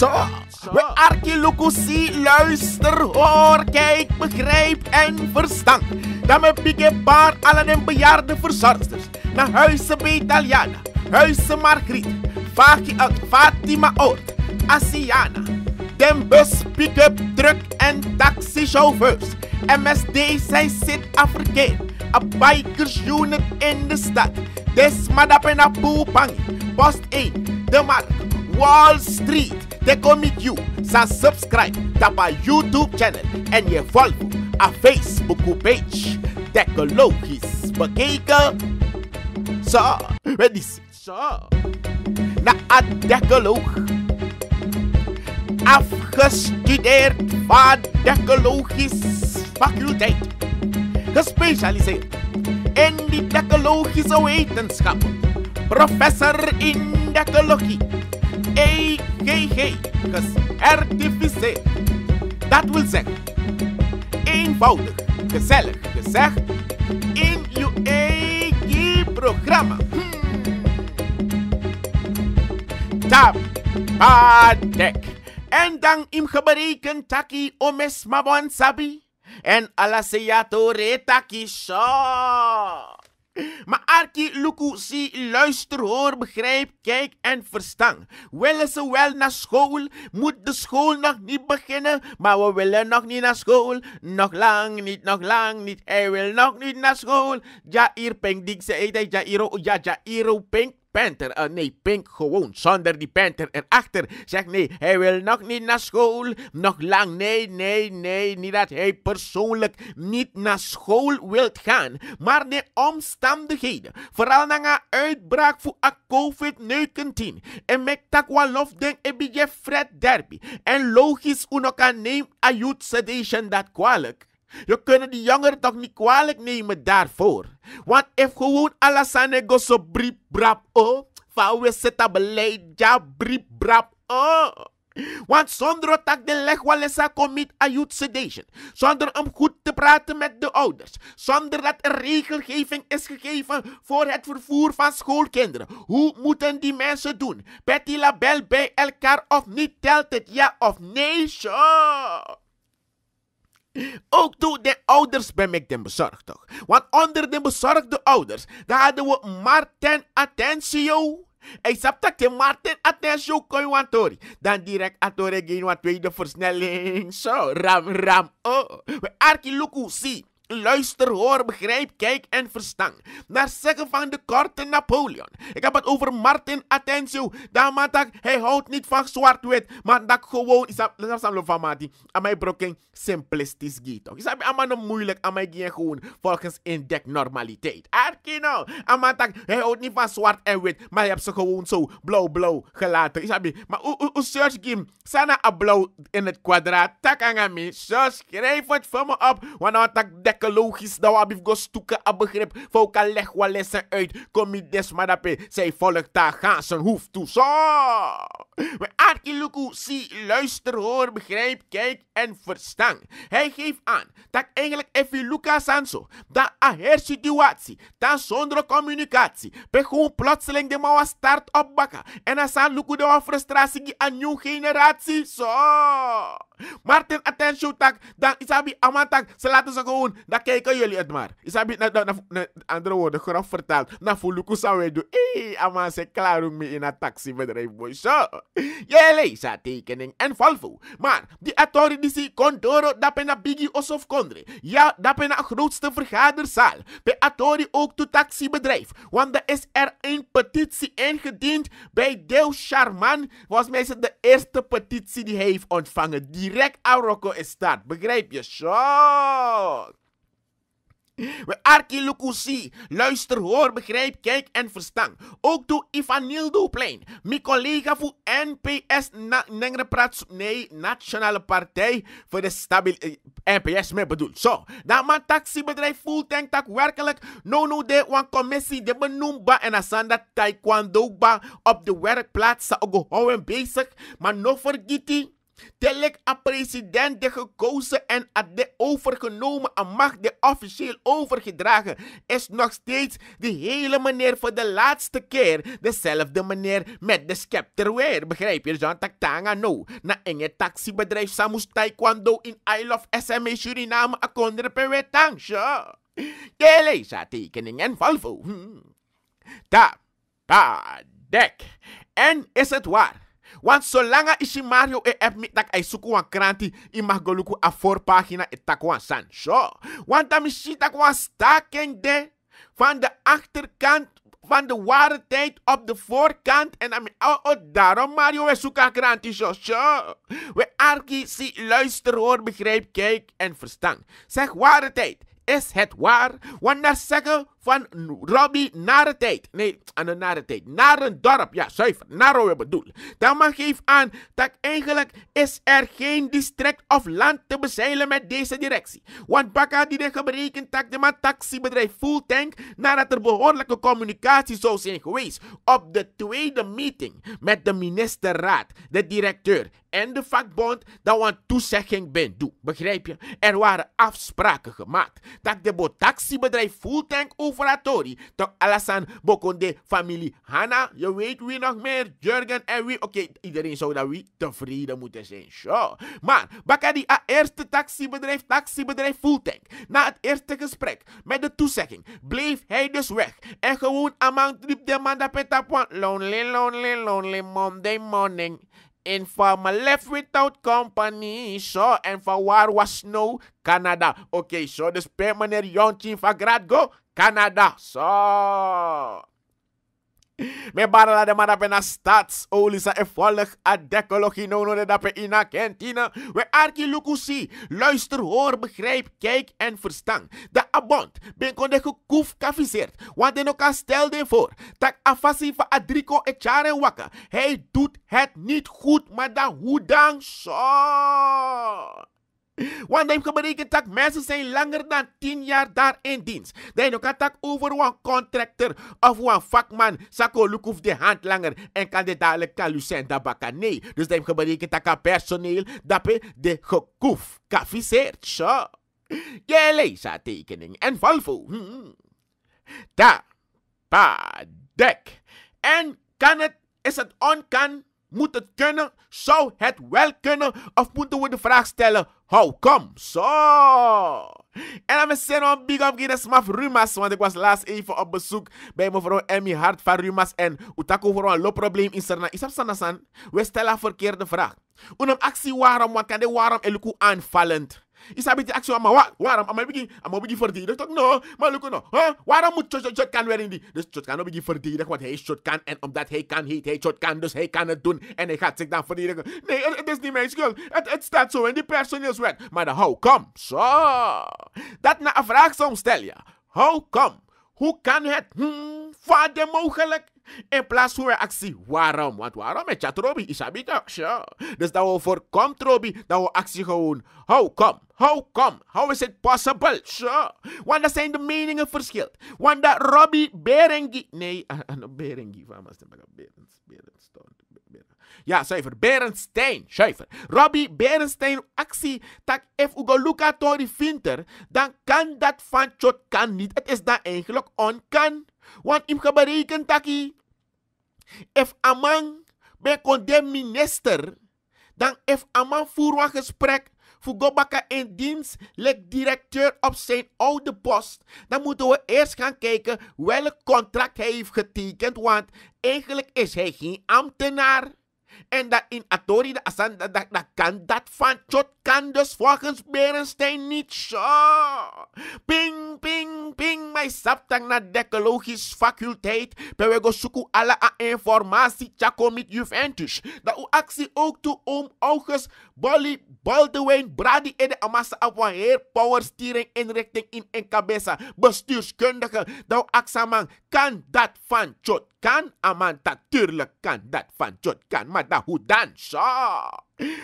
Zo. We archeolocutie, luister, hoor, kijk, begrijp en verstand. Dan me pique paar allen en bejaarde verzorgsters. Naar huizen bij Italiana, huizen Margriet, Faki uit Fatima Oort, Asiana. Den bus, pick-up, truck en taxichauffeurs. MSD, zij zit Afrikaan. a bikers unit in de stad. Desmadap en Apoepang. Post 1, De Markt. Wall Street. They commit you. Sa subscribe. our YouTube channel. En je volgt a Facebook page. Technologisch bekeken. Zo. Wat is zo? Na een decoloog. Afgestudeerd van Decologische Faculteit. Gespecialiseerd in die Dekologische wetenschappen. Professor in Dekologie. EGG RTVC. Dat wil zeggen, eenvoudig, gezellig gezegd, in uw eigen programma. Hmm. Tabadek. En dan im gebreken taki omes mabon sabi. En seyato re taki shaw. Maar Arki, Luku, zie, luister, hoor, begrijp, kijk en verstaan. Willen ze wel naar school? Moet de school nog niet beginnen? Maar we willen nog niet naar school. Nog lang niet, nog lang niet. Hij wil nog niet naar school. Ja, hier pink, dik ze eet, ja, iro, ja, ja, iro, Panther. Uh, nee, Pink gewoon, zonder die Panther erachter. Zeg nee, hij wil nog niet naar school. Nog lang, nee, nee, nee. Niet dat hij persoonlijk niet naar school wilt gaan. Maar de omstandigheden. Vooral na een uitbraak voor COVID-19. En met takwa lof denk ik je Fred Derby. En logisch, uno kan neem ayut sedation dat kwalijk. Je kunt die jongeren toch niet kwalijk nemen daarvoor. Want if gewoon aan go so brip brap oh. Van we zitten beleid ja brip brap oh. Want zonder dat de legwalessa commit a youth sedation. Zonder om goed te praten met de ouders. Zonder dat er regelgeving is gegeven voor het vervoer van schoolkinderen. Hoe moeten die mensen doen? Betty Label bij elkaar of niet? Telt het ja of nee? Sure. Ook toen de ouders ben ik den bezorgd. toch. Want onder de bezorgde ouders, daar hadden we Martin Attentio. Ik snap dat je Martin Attentio kon je Dan direct atore geen wat tweede versnelling. Zo, ram, ram, oh. We arki luku, zie. Luister, hoor, begrijp, kijk en verstang. Naar zeggen van de korte Napoleon. Ik heb het over Martin Atencio. Damatak, hij houdt niet van zwart-wit. Maar dat gewoon is dat van Mati. Aan mijn brokken simplistisch gito. Is dat allemaal moeilijk? Aan mij gewoon volgens indek normaliteit. Arkino, Amatak, hij houdt niet van zwart en wit. Maar je hebt ze gewoon zo blauw-blauw gelaten. Je dat Maar hoe search game? Sana a blauw in het kwadraat. Takangami, zo schrijf het voor me op. Want nou dat dek lekker logisch. Dat we nou hebben stukken aan begrip. kan leg wat lessen uit. Kom niet des maar dat Zij volgt daar gaan zijn hoef toe. Zo! Maar Arkiluku, zie, luister, hoor, begrijp, kijk en verstaan. Hij geeft aan dat eigenlijk even Lucas aan zo. Dat a situatie. Dat zonder communicatie. Per plotseling de mawa start opbakken. En dan zijn Luku de frustratie die aan nieuwe generatie. Zo! Martin Attention tak, dan Isabi Amantak. Ze laten ze gewoon, dan kijken jullie het maar. Isabi, na, andere woorden, graf vertaald. Na Fuluku doen, Hé, Aman ze klaar om me in een taxibedrijf, boy. Zo. Jullie zijn tekening en volvo. Maar, die zie, condoro dat ben een biggie osof kondre. Ja, dat ben grootste vergaderzaal. Bij authority ook to taxibedrijf. Want er is er een petitie ingediend bij Deel Charman. Was mij de eerste petitie die hij heeft ontvangen. Die Rek auroko is staat. Begrijp je? Zo. We Arki Lukusi, luister, hoor, begrijp, kijk en verstaan. Ook doe Ivanildo plein. mijn collega voor NPS, na, nee, Nationale Partij voor de Stabiliteit, eh, NPS me bedoel. Zo, dat man taxibedrijf tank tak werkelijk, no no de wan commissie de benoemba en asanda taekwondo ba op de werkplaats, ook gewoon bezig, maar nog vergietie. Telk a president de gekozen en a de overgenomen aan macht de officieel overgedragen is nog steeds de hele meneer voor de laatste keer. Dezelfde meneer met de scepter weer. Begrijp je? Jean Taktanga no. Na enge taxibedrijf Samus Taekwondo in I Love SMA Suriname a wetang, tangsha. Teleza tekening en Valvo. Hmm. Ta, pa, dek. En is het waar? Want zolang ishi Mario e met dat hij ay suku wan kranti, i mag goluku a voorpagina e tak wan san. Want dan misschien tak wan staking de van de achterkant van de ware tijd op de voorkant. En dan, oh, oh, daarom Mario, we zoeken kranten, zo. We arki, zie, luister, hoor, begrijp, kijk en verstaan. Zeg ware tijd. Is het waar? Want daar zeggen van Robbie naar de tijd. Nee, aan ah, de nare tijd. Naar een dorp. Ja, zuiver. Naar hoe we bedoelen. Dat mag geeft aan dat eigenlijk is er geen district of land te bezeilen met deze directie. Want Bakka die de berekend dat de taxibedrijf full tank nadat er behoorlijke communicatie zou zijn geweest op de tweede meeting met de ministerraad, de directeur en de vakbond dat we een toezegging ben doen. Begrijp je? Er waren afspraken gemaakt dat de taxibedrijf full tank ook toch Alassane Bokonde familie Hanna. Je weet wie nog meer. Jurgen en wie. Oké, iedereen zou dat wie tevreden moeten zijn. Sure. Maar Bakadi A eerste taxibedrijf, taxibedrijf Fulltank. Na het eerste gesprek met de toezegging bleef hij dus weg. En gewoon amang de man dat petapuan. Lonely, lonely, lonely Monday morning. And for my left without company, so and for war was no Canada. Okay, so this permanent young team for grad go Canada. So. Me barra e nou, nou de mana pena stats. lisa e volg ad decologie nono de dape ina kentina. We arki Luister, hoor, begrijp, kijk en verstaan. De abond ben konde gekoef kafiseert. Want en ook stel de voor. Tak afasi va adriko e chare waka. Hij doet het niet goed, maar dan hoe dan zo. Want heb geberekend dat mensen zijn langer dan 10 jaar daar in dienst. Dan kan dat over een contractor of een vakman. Sako lukuf dus de hand langer en kan de dadelijk kalusen dat bakken. Nee, dus heb geberekend dat personeel dat de gekoef kafiseert. Zo. Je leest tekening en valvo. Hmm. Da, pa, dek. En kan het, is het onkan? Moet het kunnen? Zou het wel kunnen? Of moeten we de vraag stellen, how come? Zo! En dan zijn we big up Guinness Maf Rumas, want ik was laatst even op bezoek bij mevrouw Emmy Hart van Rumas en Utako voor een loopprobleem in Serna. Isap Sanasan, we stellen verkeerde vraag. Unam actie waarom, wat kan de waarom elku aanvallend? isabiti aksi mama wa waarom ama begin ama begin verdedigen toch no maar lukken no huh? waarom moet Chotkan weer in die dus Chotkan no begin verdedigen want hij kan en omdat hij kan heet hij kan dus hij kan het doen en hij gaat zich dan verdedigen nee het, is niet mijn schuld het, het staat zo in die personeelswet maar de how come so dat na een vraag soms stel ja how come hoe kan het hm, vader mogelijk in plaats van actie. Waarom? Want waarom? Met Robby, is e sure. Dus dat we voorkomt Robby, dat we actie gewoon. How come? How come? How is it possible? Sure. Want dat zijn de meningen verschilt. Want dat Robbie Berengi. Nee, ah, nou, Berengi van nou Berens, Berenstone. Ja, zuiver. Berenstein, zuiver. Robbie Berenstein, actie. Tak if Ugo Luca Tori Vinter, dan kan dat van Chot kan niet. Het is dan eigenlijk onkan. Want im berekent taki. If amang ben kon minister, dan if amang een gesprek voor Gobaka in dienst, lek directeur op zijn oude post. Dan moeten we eerst gaan kijken welk contract hij heeft getekend, want eigenlijk is hij geen ambtenaar. En dat in Atori de Asan, dat, dat, dat, kan dat van Chot kan dus volgens Berenstein niet zo. Ping, ping, ping, mijn saptang naar de ecologisch faculteit. go suku alla informatie, tjakomit Juventus. Dat u actie ook toe om August Bolly, Baldwin, Brady en de Amasa Apwan, Heer Power Steering Inrichting in cabeza, bestuurskundige, Douw Aksamang, kan dat van Chot, kan Amanta, tuurlijk kan dat van Chot, kan, maar dat hoe dan, zo.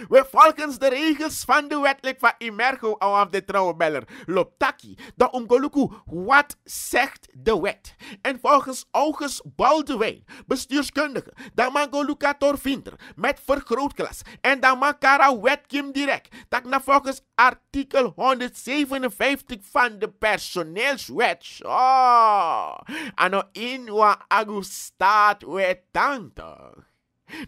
We volgens de regels van de wettelijk van Imergo aan de trouwe beller. Loptaki, de omgoluku, wat zegt de wet? En volgens August Baldewijn, bestuurskundige, mag man goluka torvinter met vergrootglas. En dan mag kara wet kim direct. Dat na volgens artikel 157 van de personeelswet. Oh, ano inwa wet wetante.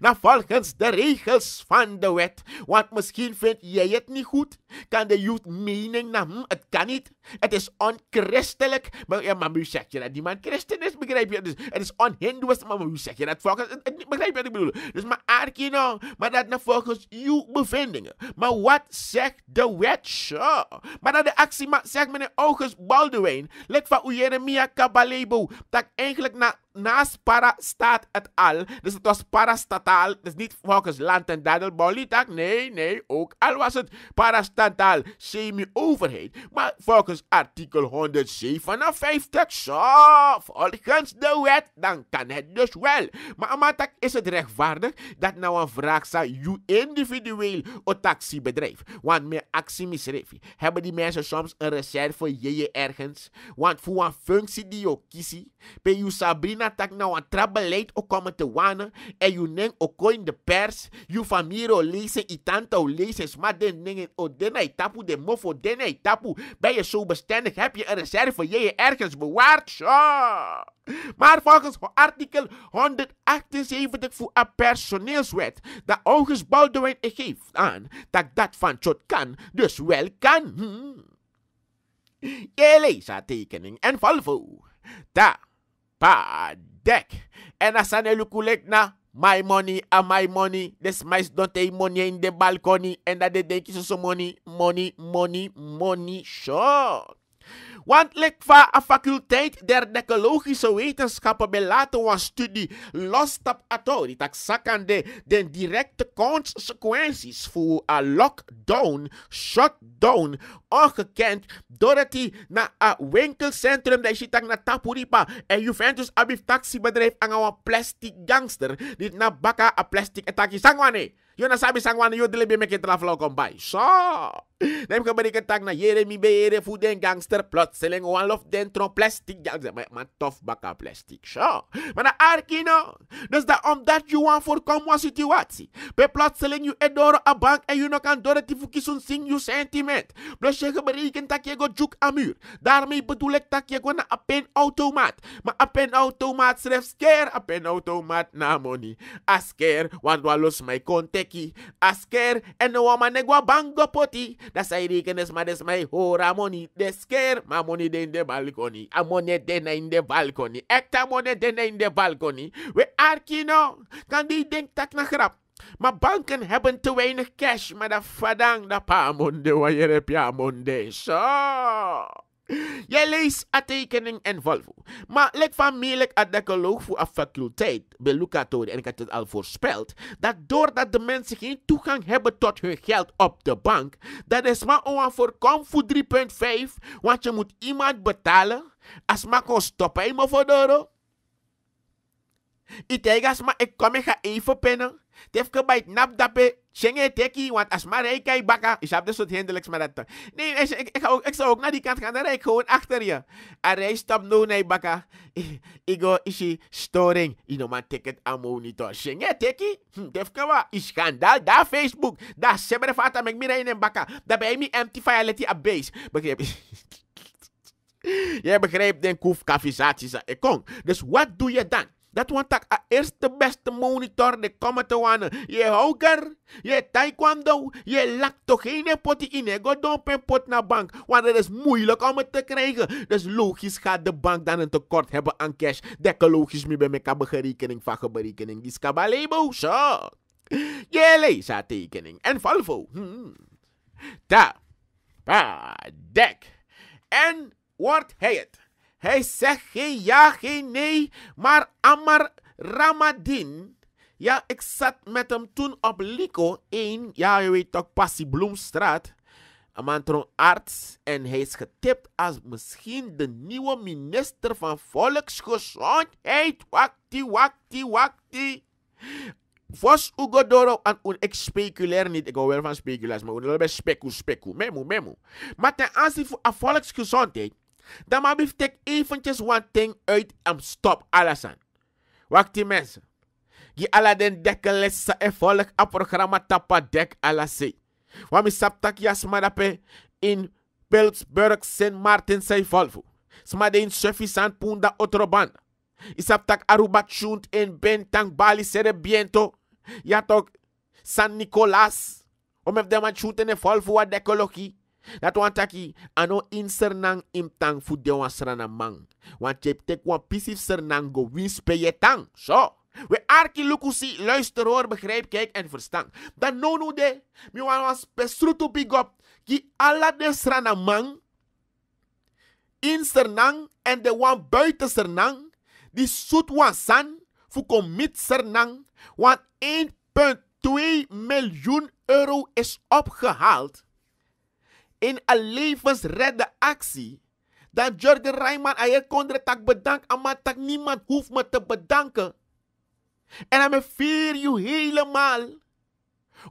Na volgens de regels van de wet. Want misschien vind jij het niet goed kan de youth mening nam. Hmm, het kan niet. Het is onchristelijk. Maar, ja, maar u zegt je dat die man christen is, begrijp je? Dus, het is onhindoes, maar wie zegt je dat volgens... Het, begrijp je wat ik bedoel? Dus maar aardje nou, maar dat naar volgens uw bevindingen. Maar wat zegt de wet? Sure. Maar dat de actie maar, zegt meneer August Baldwin, lek van Ujeremia Kabalebo, dat eigenlijk na naast para staat het al. Dus het was parastataal. Dus niet volgens land en dadelbouw. Nee, nee, ook al was het parastataal aantal semi-overheid. Maar volgens artikel 157, zo, volgens de wet, dan kan het dus wel. Maar amatak is het rechtvaardig dat nou een vraag zal je individueel taxi taxibedrijf. Want met actie misreef, hebben die mensen soms een reserve je ergens. Want voor een functie die je kiest, bij je Sabrina tak nou een trabbeleid ook komen te wanen. En je neemt ook in de pers, je familie lezen, je tante lezen, maar de o ook dena itapu, de mofo dena Ben je zo bestendig? Heb je een reserve? Je je ergens bewaard? Ja. Maar volgens artikel 178 voor een personeelswet, dat August Baldwin geeft aan dat dat van Chot kan, dus wel kan. Hm. Je leest haar tekening en Volvo. Daar, pa, dek. En als aan de na My money and my money. This mice don't take money in the balcony. And that they think it's also money, money, money, money. Sure. Want va a faculteit der decologische wetenschappen, belaten wa studie lostap atori, tak sakande den directe consequenties voor a lockdown, shutdown, ongekend, doordat na a winkelcentrum, dat je na tapuripa, en Juventus abif taxibedrijf, aan een plastic gangster, dit na baka a plastic sangwane. Yo na sabi sang wan yo dile be meke flow kon bay. So. Nem ke bari na yere mi be den gangster plot seleng wan lof den tron plastic gangster. Maar ma tof baka plastic. So. Maar na arkino. Dus dat omdat je wan voorkom wan situatie. Pe plot seleng you adore a bank en you no kan dore ti fuki sun sing you sentiment. Dus je bari dat je go juk amur. Darmi Daarmee bedoel ik dat je go na a pen automaat. Maar a pen automaat sref scare. A automaat na money. A scare want wan los my contact neki asker ene wa manegwa bango poti da sairi kenes ma des mai hora moni desker ma moni de in de balcony amone de na in the balcony ekta money de in de balcony we arkino can die denk tak na My maar banken hebben te weinig cash, My dat vadang, dat paamonde, wat je hebt, monde. Zo. Jij leest a tekening en Volvo. Maar let van mij een decoloog voor een faculteit, Belucatori, en ik had het al voorspeld, dat doordat de mensen geen toegang hebben tot hun geld op de bank, dat is maar onvoorkom voor 3,5, want je moet iemand betalen. Als maar kon stoppen, in mijn voor Ik denk als maar ik kom en ga even pennen. Het heeft gebeid nap daarbij. Schengen teki, want als maar bakken. Ik heb dus soort hinderlijks met dat. Nee, ik, ik, ik, ik zou ook naar die kant gaan. Dan ik gewoon achter je. En rij stap nu naar bakken. Ik go ishi storing. Ik noem ticket aan monitor. Schengen teki. Hm, def kawa. is schandaal. Daar Facebook. Daar sebere fata met mira in bakken. Daar ben je empty let op base. Begrijp je? Jij begrijpt den ik kom. Dus wat doe je dan? Dat want tak a eerste beste monitor de komen te wanen. Je hoger, je taekwondo, je lactogene pot die don, pen pot naar bank. Want het is moeilijk om het te krijgen. Dus logisch gaat de bank dan een tekort hebben aan cash. Dekke logisch mee bij mekaar gerekening van berekening. Die skabalebo, Je lees tekening en valvo. Hmm. Ta, pa, dek. En wordt hij het. Hij zegt geen ja, geen nee, maar Amar Ramadin. Ja, ik zat met hem toen op Lico 1. Ja, je weet toch, Passie Bloemstraat. Een man arts en hij is getipt als misschien de nieuwe minister van Volksgezondheid. Wakti, wakti, wakti. Vos Ugodoro en aan un ik speculeer niet. Ik hou wel van speculaties, maar we specu, specu. Memo, memo. Maar ten aanzien van volksgezondheid dan maar ik eventjes wat ding uit en stop alles aan. Wacht die mensen. Je alla den dekken en a programma tapa dek alla se. Want mi saptak jas madape in Beltsburg St. Martin, St. Volvo. Smade in sufficient punda otro banda. Isaptak Aruba chunt in Bentang Bali Ya Yatok San Nicolas. Om even de man tuned in Volvo a dat wan taki ano in sernang im tang fu de wan man wan tjep tek wan pisif sernang go wins so we arki lukusi luister hoor begrijp kijk en verstaan dan no nou de mi wan wan pesrutu ki ala de srana man in sernang en de wan buiten sernang die sut wan san fu sernang want 1.2 miljoen euro is opgehaald in een levensredde actie, Dat Jordan Rijman, hij kondre tak bedankt, maar tak niemand hoeft me te bedanken. En dan vier je helemaal.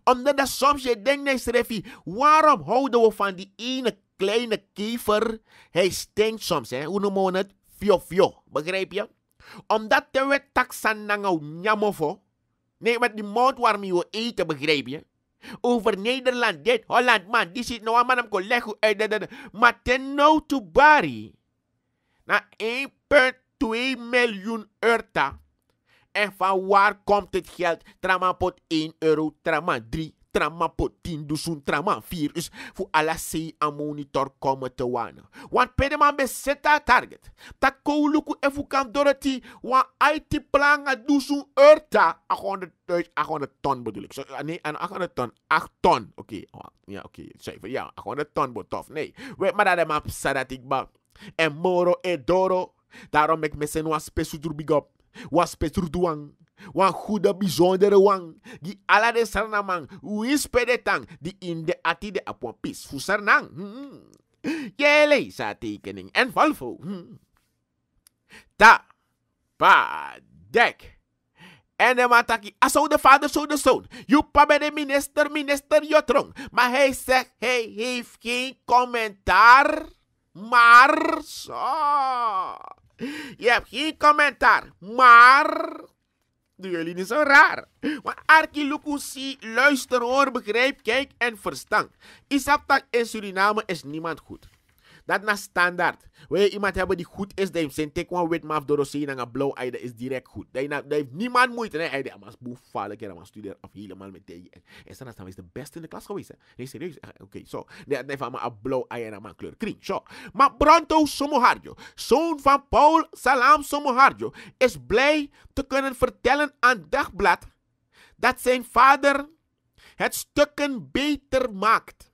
Omdat dat soms je denkt, nee, Srefi, waarom houden we van die ene kleine kever? Hij stinkt soms, hè? hoe noemen we het? Fio begrijp je? Omdat de wet taksan nango nyamofo. Nee, met die mond waarmee we eten, begrijp je? Over Nederland, dit Holland, man. Die zit nou aan mijn leg uit. Maar ten nou to bari. Na 1,2 miljoen euro. En van waar komt het geld? Traman pot 1 euro, traman 3 trama potin dus un trama virus fu ala sei a monitor komen te wana. Want pedema be seta target. Ta kouluku e fu kan doroti wan IT planga dus un urta 800 800 ton bedoel ik. nee, 800 ton. 8 ton. Oké, okay. ja, oké. Okay. Cijfer, ja, 800 ton botof. Nee, we maar dat map sadat ik bak. En moro e doro. Daarom ik me sen nou wan spesu drubig op. spesu duang. One goede bijzondere wang. Die ala de sarnaman. Wispe de tang. di in de ati de apon pis. Fusarnang. Hmm. Jij lees haar tekening en valvo. Hmm. Ta. Pa. Dek. En de mataki, de vader, so de zoon. Joepa bij de minister, minister Jotrong. Maar hij zegt, hij heeft geen commentaar. Maar, zo. Je hebt geen commentaar, maar Doen jullie niet zo raar. Maar Arki Lukusi, luister, hoor, begrijp, kijk en verstand. Isaptak in Suriname is niemand goed. Dat na standaard. Wil je iemand hebben die goed is, die zijn tekwa wit maf door en een blauw ei, dat is direct goed. Dat heeft niemand moeite. Nee, hij was boefvaarlijk en was studeer of helemaal met die. En dan is de beste in de klas geweest. Hè? Nee, serieus. Uh, Oké, zo. hij heeft een blauw ei en een kleur kring. Zo. Maar Bronto Somoharjo, zoon van Paul Salam Somoharjo, is blij te kunnen vertellen aan Dagblad dat zijn vader het stukken beter maakt.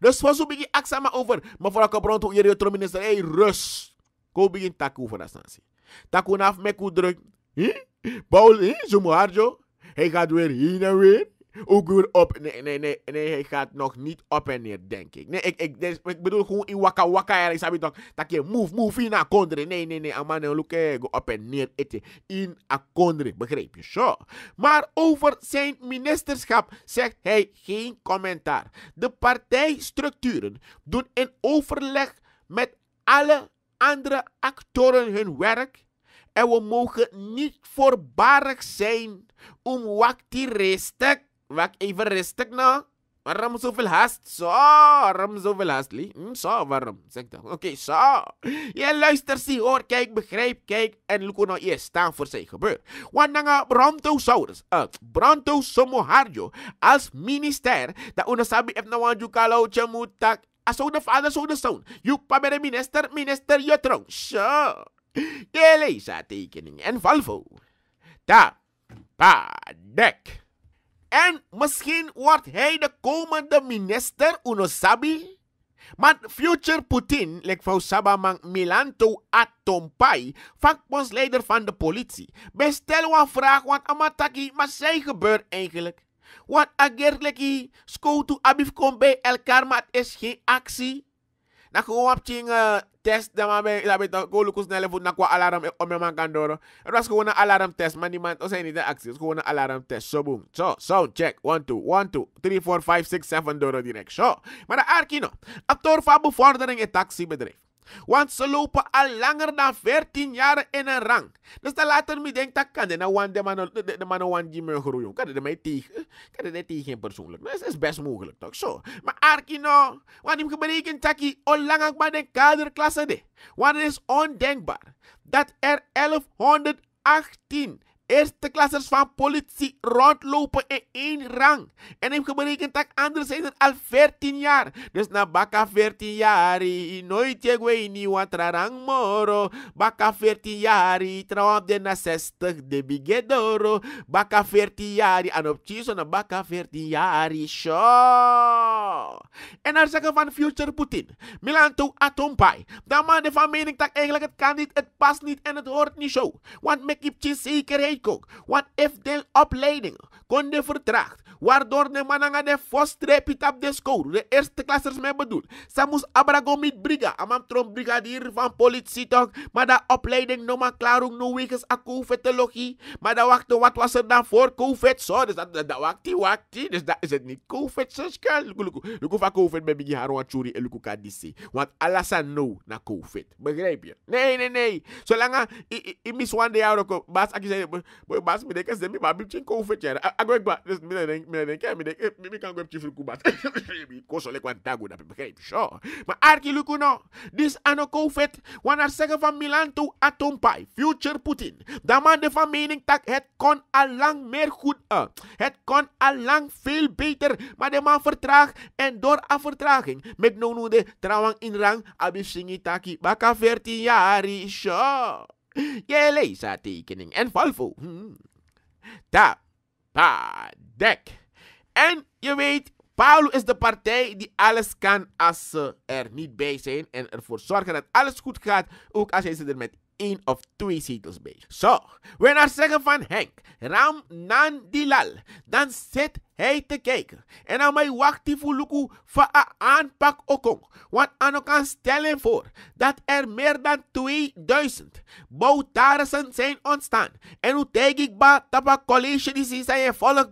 Dus was zo'n beetje aksa maar over. Maar voor elke bron toen je de minister, hey, rust. Ko begin taku voor dat stansie. Taku naf me druk. Paul, zo moet Hij gaat weer heen en weer ook goed op. Nee, nee, nee, nee, hij gaat nog niet op en neer, denk ik. Nee, ik, ik, dus, ik bedoel gewoon in waka waka ergens heb je toch dat je move, move in akondre. Nee, nee, nee, aman, look, go op en neer eten. In akondre, begreep je? Zo. Maar over zijn ministerschap zegt hij geen commentaar. De partijstructuren doen in overleg met alle andere actoren hun werk. En we mogen niet voorbarig zijn om wat die Wak even rustig nou. Waarom zoveel haast? Zo, waarom zoveel haast, Lee? Hm, zo, waarom? Zeg dan. Oké, zo. Je luister, zie, hoor, kijk, begrijp, kijk. En look nou eerst staan voor zijn gebeur. Wanneer Brontosaurus, uh, eh, Brontosomoharjo, als minister, dat unasabi heb nou aan kalau Chamutak, zo de vader, zo de zoon. You bij de minister, minister Jotron. Zo. Je leest tekening en Valvo. Ta, pa, dek. En misschien wordt hij de komende minister, Unosabi. Maar future Putin, lek vrouw Sabamang Milanto Atompai, vakbondsleider van de politie, bestel wat vraag wat amataki, maar zij gebeurt eigenlijk. Wat agerleki, skou to abif kom bij elkaar, maar het is geen actie. Na nou, gewoon op eh, test dem ame labeta ko lukus na levu na kwa alarm e ome man kandoro. Ras ko wana alarm test man ni man ose ni de aksi. Ko wana alarm test. So boom. So sound check. 1, 2, 1, 2, 3, 4, 5, 6, 7 doro direct. So mana arkino. Aptor fabu fordering e taxi bedrift. Want ze lopen al langer dan 14 jaar in een rang. Dus dan later we denken, dat kan nou de man de man de man die me groeien. Kan de mij tegen, kan de tegen persoonlijk. Dat is best mogelijk toch zo. Maar Arkino, want ik berekent dat hij al langer bij de kaderklasse de. Want het is ondenkbaar dat er 1118 Eerste klassers van politie rondlopen in één rang. En heeft berekend dat anderen zijn er al 14 jaar. Dus na baka 14 jaar, nooit je weet niet wat moro. Baka 14 jaar, trouw de na 60 de bigedoro. Baka 14 jaar, en op chiso na baka 14 jaar, show. En dan zeggen van Future Putin, Milan toe atompai. Dan man de van mening dat eigenlijk het kan niet, het past niet en het hoort niet zo. Want me kipje zekerheid wat if de opleiding de vertraagd, waardoor de mananga de vos strepi tap de school. De eerste klassers mij bedoel. Samus abragomit briga, amam trom brigadier van politie toch, maar dat opleiding no maar klarung no wegens a covidologie. Maar dat wacht, wat was er dan voor covid? Zo, dus dat, dat, wachtie. wakti wakti, dus dat is het niet covid, zusje. Luku, luku, luku van covid ben ik haar churi en luku kadisi. Want aan no na covid, begrijp je? Nee, nee, nee. Zolang ik mis one day out, Bas, ik zei, Bas, me denk, ik zei, maar ik heb geen covid, ja. Ik ben, dus, ik merendeke, merendeke, mimi kan gwep chifri kubat. Kosole kwa dago dat begrijp je. Maar Arki Lukuno, dis ano COVID, wanneer zeggen van Milan toe atompai, future Putin. Da man de van mening dat het kon al lang meer goed. Uh. Het kon al lang veel beter, maar de man vertraagt en door aan vertraging. Met no no de trouwang in rang, abisingi taki, baka 14 jaar is. Jij leest tekening en falfo. Hmm. Ta, pa, dek. En je weet, Paulo is de partij die alles kan als ze er niet bij zijn. En ervoor zorgen dat alles goed gaat, ook als hij ze er met één of twee zetels bij. Zo, so, nou wanneer zeggen van Henk, Ram Nandilal, dan zit hij te kijken. En dan nou mij wacht die voor van een aanpak ook Want Anno kan stellen voor dat er meer dan 2000 Boutarissen zijn ontstaan. En hoe denk ik dat dat college die zijn volk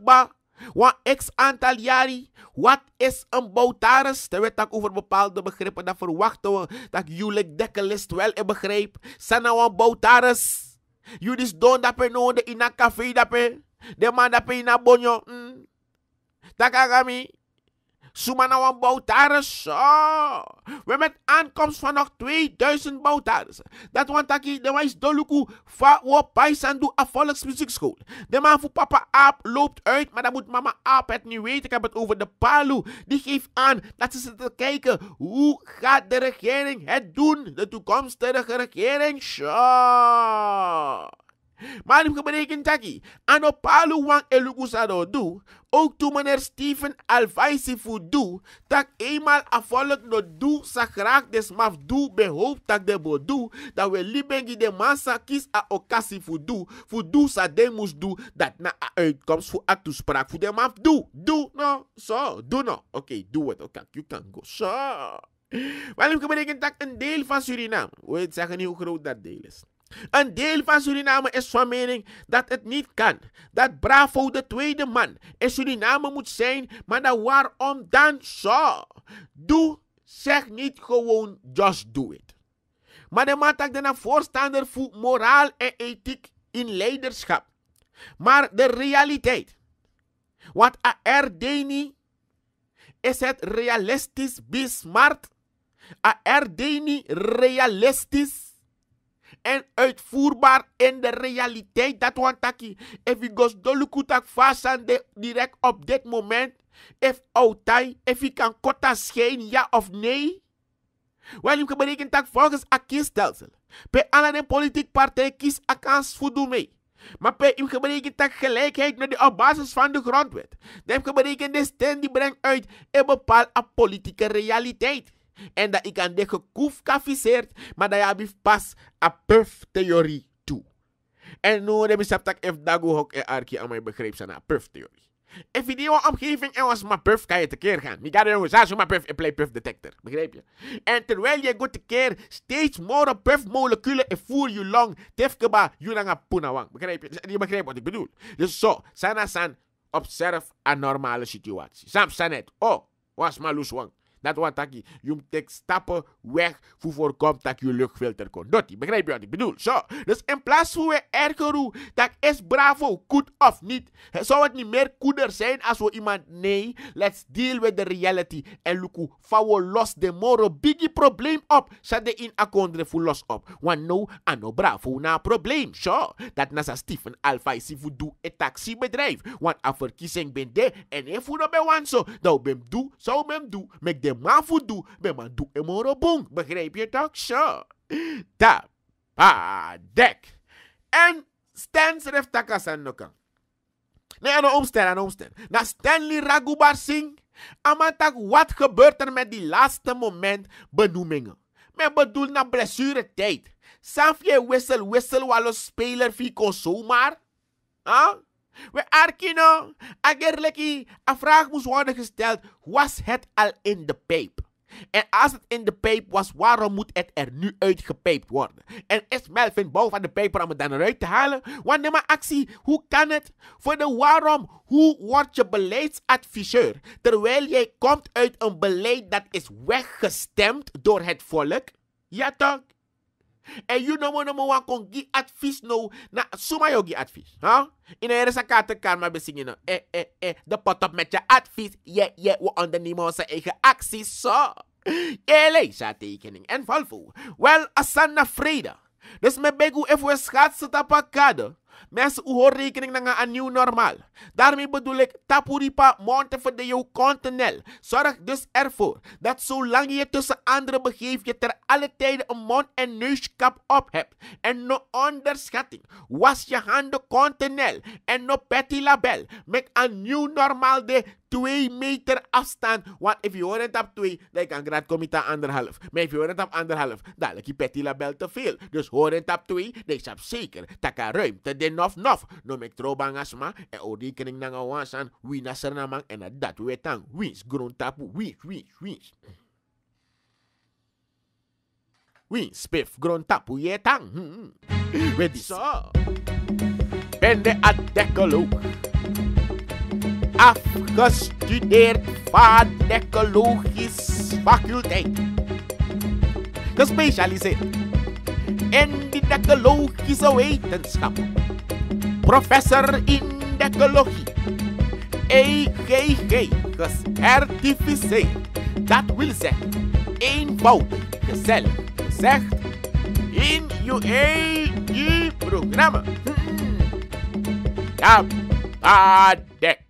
wat ex aantal jari, wat is een boutaris? werd tak over bepaalde begrippen, dat verwachten we dat jullie dekkelist wel in begrijp. Sana nou wan boutaris. Jullie doen dat per in een café dat per. De man dat in een bonjo. Mm. Takagami. Soemanawan nou Boutaris. Zo. We met aankomst van nog 2000 Boutaris. Dat want ik de wijs doluku fa wo doe a volksmuziekschool. De man voor papa Aap loopt uit, maar dat moet mama Aap het niet weten. Ik heb het over de palu. Die geeft aan dat ze zitten te kijken hoe gaat de regering het doen. De toekomstige regering. Zo. Maar ik berekent taki. aan op palu wang elukusado do. Ook toen meneer Steven Alvaisi voor do. Tak eenmaal afvolk no do sa graag des maf do behoopt tak de bodu Dat we libengi de massa kies a okasi voor do. do sa de moest do. Dat na a uitkomst voor a toespraak voor de maf do. Do no. Zo. So, do no. Oké, okay, doe het. Oké, okay, you can go. Zo. So. Waarom betekent dat een deel van Suriname? We zeggen niet hoe groot dat deel is. Een deel van Suriname is van mening dat het niet kan. Dat Bravo de tweede man in Suriname moet zijn, maar dan waarom dan zo? Doe, zeg niet gewoon just do it. Maar de man een voorstander voor moraal en ethiek in leiderschap. Maar de realiteit, wat ARD niet. is het realistisch smart, ARD niet realistisch en uitvoerbaar in de realiteit. Dat want taki. If we goes dolukutak vasande direct op dit moment. If outai, if we kan kota schijn, ja of nee. Wel, ik berekent dat volgens een kiesstelsel. Bij alle politieke partijen kies een kans voor doen mee. Maar bij hem dat gelijkheid met de op basis van de grondwet. Dan berekent de stem die brengt uit een bepaalde politieke realiteit. En dat ik aan de gekoef kafiseert, maar dat je abif pas a puff theorie toe. En nu heb ik dat if dago ook en eh, arki aan begreep zijn a puff theorie. If omgeving en eh, was maar puff, kan je tekeer gaan. Ik ga er jongens, als je maar puff en play puff detector. Begrijp je? En terwijl je goed tekeer, steeds more puff moleculen en eh, voer je lang tefkeba, julanga punawang. Begrijp je? Dus, je begrijpt wat ik bedoel. Dus zo, sana san, observe een normale situatie. Sam sanet, oh, was maar loeswang. Dat want dat je, je moet stappen weg voor voorkomt dat je luchtfilter komt. Dat begrijp je wat ik bedoel? Zo. Dus in plaats van we erger dat is bravo, goed of niet. Zou het niet meer koeder zijn als we iemand, nee, let's deal with the reality. En luku, we los de moro biggie probleem op. Zet de in akondre voor los op. Want no, ano ah, bravo na probleem. Zo. Dat nasa Stephen Alpha is do a een bedrijf Want a verkiezing ben de en even be one so, Dat ben nou, doe, zou ben doe, met de mafudu, be mandu een morobong. Begrijp je dat, Zo. Da, pa, dek. En Stan schrijft takasan nokan. Nee, aan omster, aan omster. Na Stanley Ragubar Singh. Amatak, wat gebeurt er met die laatste moment benoemingen? Men bedoel na blessure tijd. je wissel, wissel, walo speler fico zomaar. Huh? Ah? We Arkino, Agerleki, een vraag moest worden gesteld: was het al in de pijp? En als het in de pijp was, waarom moet het er nu uitgepijpt worden? En is Melvin boven de pijper om het dan eruit te halen? Want neem maar actie, hoe kan het? Voor de waarom, hoe word je beleidsadviseur? Terwijl jij komt uit een beleid dat is weggestemd door het volk? Ja toch? En you know no more kon gi advies no na suma yogi advies. Huh? In een resakate karma besingen. Eh eh eh de pot op met je advies. Je je we ondernemen onze eigen acties zo. So. Elisa tekening en valvo. Wel asana vrede. Dus me begu even schaatsen tapakade. Mensen, u hoort rekening met een nieuw normaal. Daarmee bedoel ik, tapuripa, jouw continent, Zorg dus ervoor dat zolang je tussen anderen begeeft, je ter alle tijden een mond- en neuskap op hebt. En no onderschatting, was je handen continent En no petit label, met een nieuw normaal de twee meter afstand. Want if je hoort op twee, dan kan je graag komen anderhalf. Maar if je hoort op anderhalf, dan lijkt je petit label te veel. Dus hoort op twee, dan is zeker dat ruimte de nof nof. No me tro bang asma, en o rekening na gawansan, wie er na ser en dat we tang, wins, grond tapu, wins, wins, wins. Wins, pif, grond tapu, je tang. Ready, hmm, hmm. so. Bende at dekalo. Bende at dekalo. afgestudeerd ecologische faculteit. Gespecialiseerd in de ecologische wetenschap. Professor in ecologie. EGG gecertificeerd. Dat wil zeggen, eenvoudig, gezellig gezegd, in je E.G. programma. Hmm. Ja,